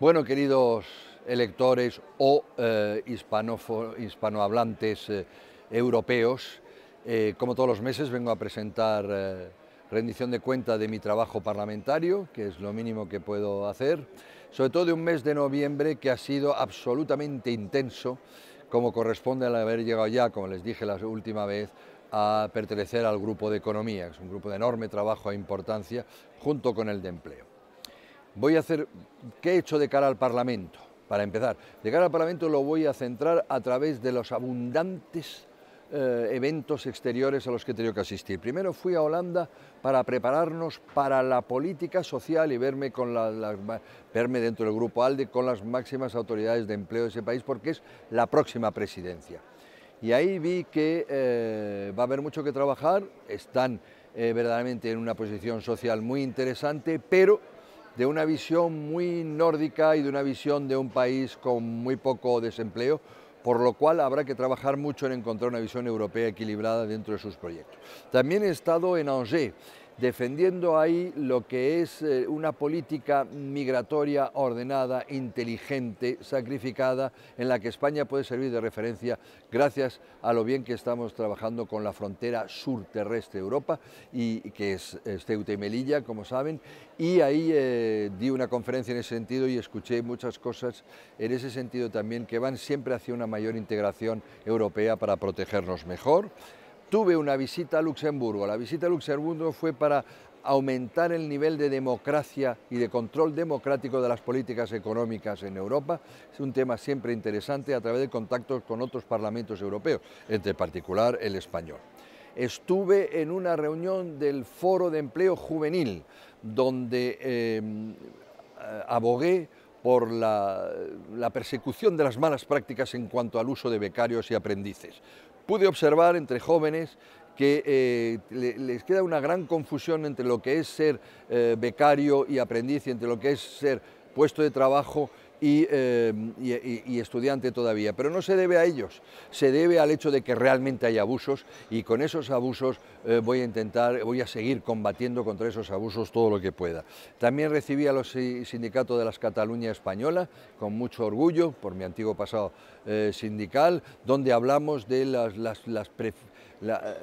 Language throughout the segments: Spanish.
Bueno, queridos electores o eh, hispanohablantes eh, europeos, eh, como todos los meses vengo a presentar rendición de cuenta de mi trabajo parlamentario, que es lo mínimo que puedo hacer, sobre todo de un mes de noviembre que ha sido absolutamente intenso, como corresponde al haber llegado ya, como les dije la última vez, a pertenecer al grupo de economía, que es un grupo de enorme trabajo e importancia, junto con el de empleo voy a hacer, ¿qué he hecho de cara al Parlamento? Para empezar, de cara al Parlamento lo voy a centrar a través de los abundantes eh, eventos exteriores a los que he tenido que asistir. Primero fui a Holanda para prepararnos para la política social y verme, con dentro del grupo ALDE con las máximas autoridades de empleo de ese país porque es la próxima presidencia. Y ahí vi que eh, va a haber mucho que trabajar, están eh, verdaderamente en una posición social muy interesante, pero de una visión muy nórdica y de una visión de un país con muy poco desempleo, por lo cual habrá que trabajar mucho en encontrar una visión europea equilibrada dentro de sus proyectos. También he estado en Angers defendiendo ahí lo que es eh, una política migratoria ordenada, inteligente, sacrificada, en la que España puede servir de referencia gracias a lo bien que estamos trabajando con la frontera sur terrestre de Europa, y, que es, Ceuta y Melilla, como saben, y ahí eh, di una conferencia en ese sentido y escuché muchas cosas en ese sentido también que van siempre hacia una mayor integración europea para protegernos mejor tuve una visita a Luxemburgo. La visita a Luxemburgo fue para aumentar el nivel de democracia y de control democrático de las políticas económicas en Europa. Es un tema siempre interesante a través de contactos con otros parlamentos europeos, entre particular el español. Estuve en una reunión del Foro de Empleo Juvenil, donde em, eh, abogué por la, persecución de las malas prácticas en cuanto al uso de becarios y aprendices pude observar entre jóvenes que eh, les queda una gran confusión entre lo que es ser eh, becario y aprendiz y entre lo que es ser puesto de trabajo eh, y, estudiante todavía. Pero no se debe a ellos, se debe al hecho de que realmente hay abusos y con esos abusos eh, voy a intentar, voy a seguir combatiendo contra esos abusos todo lo que pueda. También recibí a los sindicatos de las Cataluña Española con mucho orgullo por mi antiguo pasado eh, sindical, donde hablamos de las,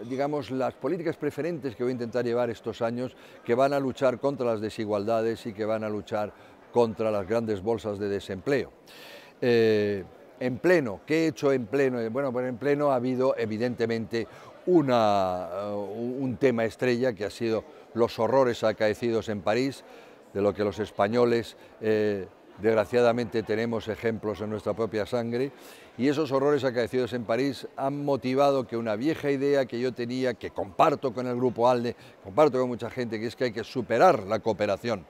digamos, las políticas preferentes que voy a intentar llevar estos años, que van a luchar contra las desigualdades y que van a luchar contra las grandes bolsas de desempleo. Eh, en pleno, ¿qué he hecho en pleno? Eh, bueno, pues en pleno ha habido evidentemente una, eh, un tema estrella que ha sido los horrores acaecidos en París, de lo que los españoles desgraciadamente tenemos ejemplos en nuestra propia sangre, y esos horrores acaecidos en París han motivado que una vieja idea que yo tenía, que comparto con el grupo ALDE, comparto con mucha gente, que es que hay que superar la cooperación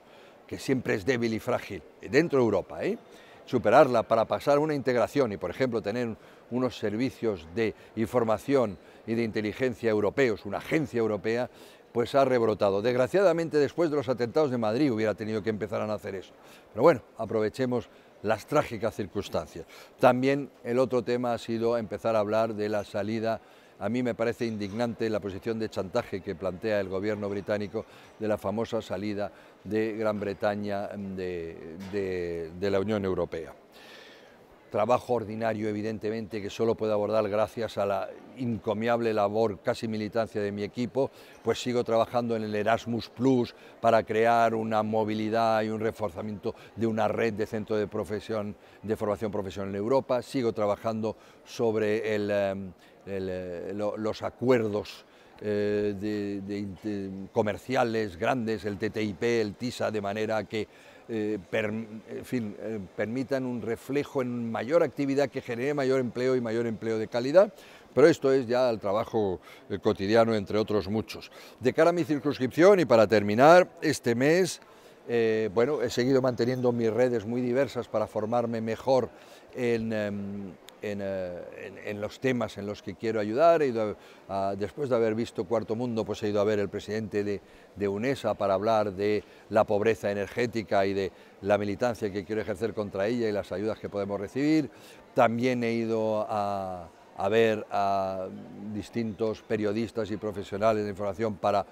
que siempre es débil y frágil, dentro de Europa, ¿eh? superarla para pasar a una integración y, por ejemplo, tener unos servicios de información y de inteligencia europeos, una agencia europea, pues ha rebrotado. Desgraciadamente, después de los atentados de Madrid hubiera tenido que empezar a hacer eso. Pero bueno, aprovechemos las trágicas circunstancias. También el otro tema ha sido empezar a hablar de la salida a mí me parece indignante la posición de chantaje que plantea el gobierno británico de la famosa salida de Gran Bretaña mm, de, la Unión Europea trabajo ordinario, evidentemente, que solo puedo abordar gracias a la encomiable labor, casi militancia de mi equipo, pues sigo trabajando en el Erasmus Plus para crear una movilidad y un reforzamiento de una red de centros de, profesión, de formación profesional en Europa, sigo trabajando sobre eh, eh, los acuerdos eh, comerciales grandes, el TTIP, el TISA, de manera que eh, eh, permitan un reflejo en mayor actividad que genere mayor empleo y mayor empleo de calidad. Pero esto es ya el trabajo eh, cotidiano, entre otros muchos. De cara a mi circunscripción y para terminar, este mes bueno, he seguido manteniendo mis redes muy diversas para formarme mejor en, em, eh, en, los temas en los que quiero ayudar. He ido después de haber visto Cuarto Mundo, pues he ido a ver el presidente de, UNESA para hablar de la pobreza energética y de la militancia que quiero ejercer contra ella y las ayudas que podemos recibir. También he ido a ver a distintos periodistas y profesionales de información para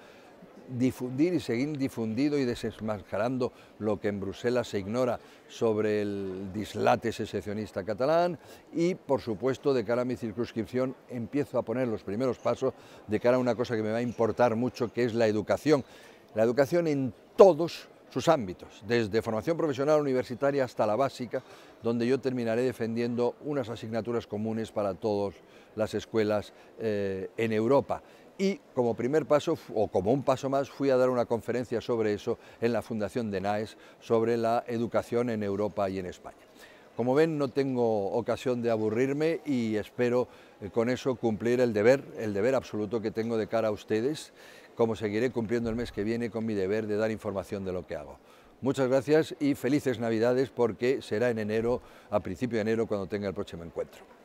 difundir y seguir difundido y desmascarando lo que en Bruselas se ignora sobre el dislate secesionista catalán y, por supuesto, de cara a mi circunscripción empiezo a poner los primeros pasos de cara a una cosa que me va a importar mucho, que es la educación. La educación en todos sus ámbitos, desde formación profesional universitaria hasta la básica, donde yo terminaré defendiendo unas asignaturas comunes para todas las escuelas eh, en Europa y como primer paso, o como un paso más, fui a dar una conferencia sobre eso en la Fundación de NAES, sobre la educación en Europa y en España. Como ven, no tengo ocasión de aburrirme y espero eh, con eso cumplir el deber, el deber absoluto que tengo de cara a ustedes, como seguiré cumpliendo el mes que viene con mi deber de dar información de lo que hago. Muchas gracias y felices Navidades porque será en enero, a principio de enero, cuando tenga el próximo encuentro.